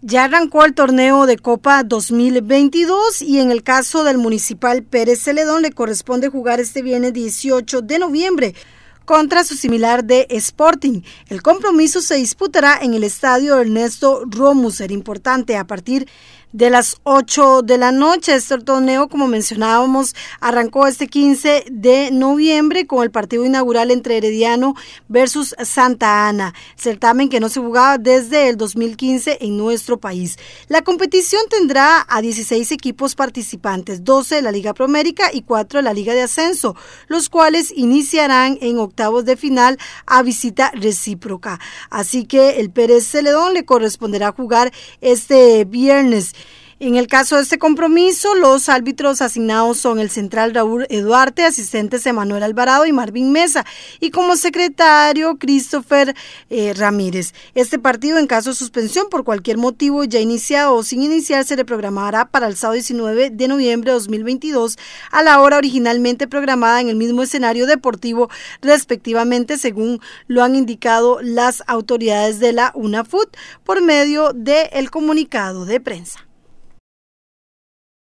Ya arrancó el torneo de Copa 2022 y en el caso del municipal Pérez Celedón le corresponde jugar este viernes 18 de noviembre contra su similar de Sporting. El compromiso se disputará en el estadio Ernesto ser importante a partir de las 8 de la noche. Este torneo, como mencionábamos, arrancó este 15 de noviembre con el partido inaugural entre Herediano versus Santa Ana, certamen que no se jugaba desde el 2015 en nuestro país. La competición tendrá a 16 equipos participantes, 12 de la Liga Promérica y 4 de la Liga de Ascenso, los cuales iniciarán en octavos de final a visita recíproca. Así que el Pérez Celedón le corresponderá jugar este viernes en el caso de este compromiso, los árbitros asignados son el central Raúl Eduarte, asistentes Emanuel Alvarado y Marvin Mesa, y como secretario Christopher eh, Ramírez. Este partido, en caso de suspensión por cualquier motivo ya iniciado o sin iniciar, se reprogramará para el sábado 19 de noviembre de 2022 a la hora originalmente programada en el mismo escenario deportivo, respectivamente, según lo han indicado las autoridades de la UNAFUT por medio del el comunicado de prensa.